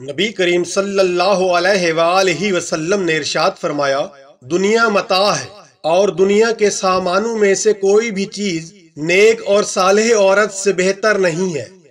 नबी करीम सल्लल्लाहु अलैहि वसल्लम ने इरशाद फरमाया दुनिया मता है और दुनिया के सामानों में से कोई भी चीज नेक और साले औरत से बेहतर नहीं है